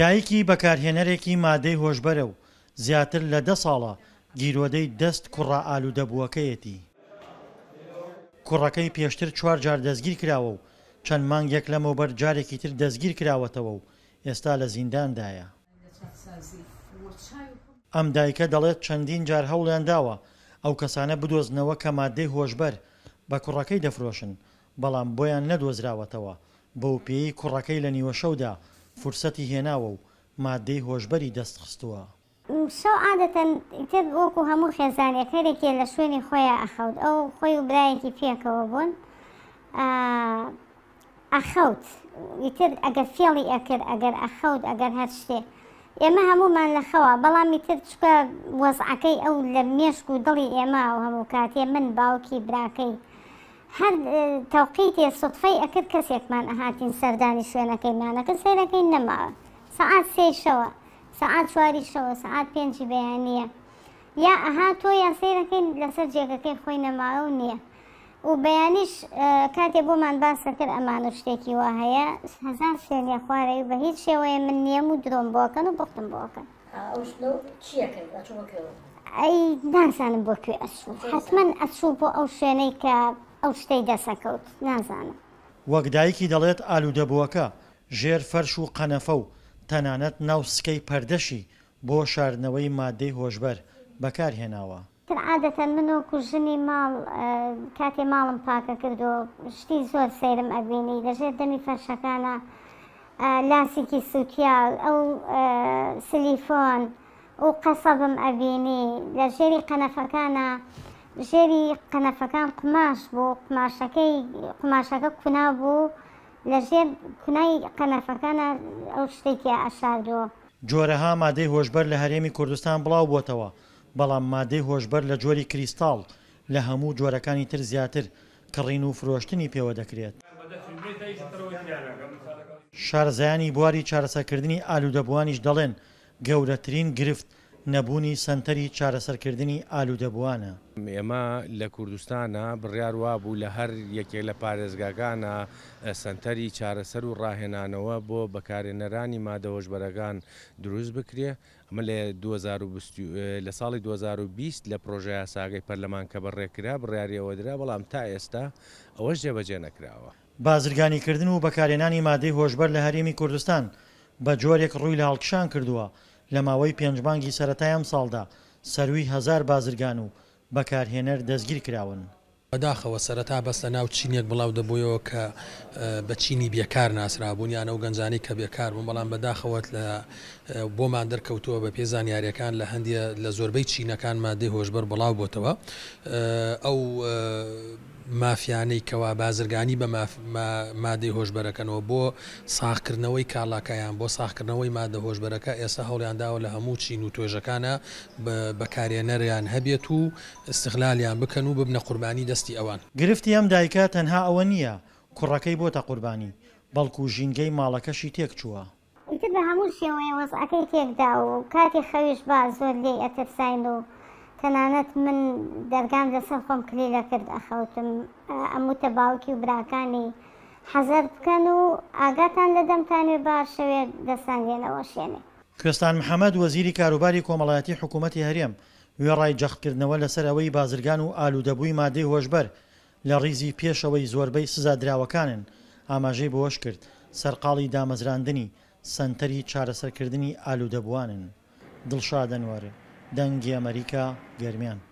دایکی بەکارهێنەرێکی مادەی هۆشببەرە و زیاتر لە دە ساڵە گیرۆدەی دەست کوڕە ئالوودەبووەکەیەتی کوڕەکەی پێشتر چوار جار دەستگیر کراوە و چەند مانگێک لەمەوبەر جارێکی تر دەستگیر کراوەتەوە و ئێستا لە زینداندایە ئەم دایکە دەڵێت چەندین جار هەوڵیان داوە ئەو کەسانە بدۆزنەوە کە مادەی هۆشببەر بە کوڕەکەی دەفرۆشن بەڵام بۆیان نەدۆزراوەتەوە بەو پێی کوڕەکەی لە نیوە شەودا فرسەتی هێناوە و مادەی هۆشببەری دەست خستووە. شەو عادەتەن تێک وەکو هەموو خێزانێک خێرێکێ لە شوێنی خۆیان ئەخەوت ئەو خۆی و برایەکی پێکەوە بوون ئەخەوت تر ئەگەر فێڵی ئەکرد ئەگەر ئەخەوت ئەگەر هەر شتێ ئێمە هەمومان لە خەوە بەڵامی تر چکە وەزعەکەی ئەو لە مێشک و دڵی ئێمە و هەموو کاتێ من باوکی براکەی هەر تەوقیتی سوتفەی ئەکرد کەسێکمان ئەهاتین سەردانی شوێنەکەیمانەکە سیرەکەی نەماوە سەعات سێشەوە سەعات چواریشەوە سەعات پێنجی بەیانە یا ئەها تۆ یا سیرەکەی لەسەر جێگەکەی خۆی نەماوە و نییە و بەیانیش کاتێ بۆمان باسە کرد ئەمانە شتێکی وا هەیە هزار سێنە خوارەی بە هیچ شێوەیە من نییە و درۆم بۆکەن و بختم بۆکەن ئەی ناسانم بۆ کوێ ئەسوو حتمما ئەسوو بۆ ئەو شوێنەی کە ئەو شتەی دەسەکەوت نازانم وەک دایکی دەڵێت ئالوودەبووەکە ژێر فەرش و قەنەفە و تەنانەت ناوسکەی پەردەشی بۆ شاردنەوەی مادەی هۆشبەر بەکارهێناوە عادەتەن من و کوژنی ماڵ کاتێ ماڵم پاکە کردو شتی زۆر سەیرم ئەبینی لەژێر دەمی فەرشەکانە لاسێکی سووتیا ئەو سلیفۆن و قەسەبم ئەبینی لە ژێری قەنەفەکانە ژێری قەنەفەکان قماش بۆ قماشەکەی قماشەکە کونا بوو لە ژێر کونای قەنەفەکانە ئەو شتێکی ئاشاردەوە جۆرەها مادەی هۆشببەر لە هەرێمی کوردستان بڵاو بۆتەوە بەڵام مادەی هۆشببەر لە جۆری کریستال لە هەموو جۆرەکانی تر زیاتر کڕین و فرۆشتنی پێوە دەکرێت شارزایانی بواری چارەسەکردنی ئالوودەبوانیش دەڵێن گەورەترین گرفت نەبوونی سنتەری چارەسەرکردنی ئالوودەبووانە ئێمە لە کوردستانە بڕیار وابوو لە هەر یەکێک لە پارێزگاگانە سنتەری چارەسەر و ڕاهێنانەوە بۆ بەکارێنەرانی مادەوەژبەرەکان دروست بکرێ ئەمە لە لە ساڵی 2020 لە پرۆژه یاساگەی پەرلەمان کە بەڕێکرا بڕیاریەوەدرا بەڵام تا ئێستا ئەوەش جێبەجێ نەکراوە. بازرگانیکردن و بەکارێنانی مادەی هۆشبەر لە هەرێمی کوردستان بە جۆرێک ڕووی لە هەڵکشان کردووە. لە ماوەی پێنجبانگی سەتایم ساڵدا سەروی هزار بازرگان و بەکارهێنەر دەستگیر کراون. بەداخەوە سەرەتا بەستە ناو چینێک بڵاو دەبوویەوە کە بە چینی بێکار ناسرابوون یان ئەو گەنجانی کە بێکار بوون بەڵام بەداخەوەت لە بۆمان دەرکەوتووە بە پێزانیاریەکان لە هەندە لە زۆربەی چینەکانمان دێ هۆشبەر بڵاو بۆتەوە ئەو مافیانەی کەوا بازرگانی بە مادەی هۆشبەرەکەنەوە بۆ ساخکردنەوەی کاڵاکایان بۆ ساخکردنەوەی مادە هۆشبەرەکە ئێستا هەوڵیانداوە لە هەموو چین و توێژەکانە بەکارێنەریان هەبێت و استخلالیان بکەن و ببنە قوربانی دەستی ئەوان گرفتی ئەم دایکە تەنها ئەوە نییە کوڕەکەی بۆتە قوربانی بەڵکو ژینگەی ماڵەکەشی تێک چووە. بە هەموو شێوەیە وەزعەکەی تێکدا و کاتی خەویش با زۆر لێ ئەتەرساین و تەنانەت من دەرگام لەسەر خۆم کلیلە کرد ئەخەوتم ئەموتە باوکی و براکانی حەزەر بکەن و ئاگاتان لە دەمتانێ باش شەوێت دەسانێنەوە شوێنێ کوێستان محەممەد وەزیری کاروباری کۆمەڵایەتی حکوومەتتی هەرێم وێڕای جەختکردنەوە لەسەر ئەوەی بازرگان و ئالوودەبووی مادەی هۆشبەر لە ڕیزی پێشەوەی زۆربەی سزادراوەکانن ئاماژەی بۆش کرد سەرقاڵی دامەزراندنی سنتەری چارەسەرکردنی ئالوودەبوانن دڵشادەنوارێت دەنگی ئەمریکا گەرمیان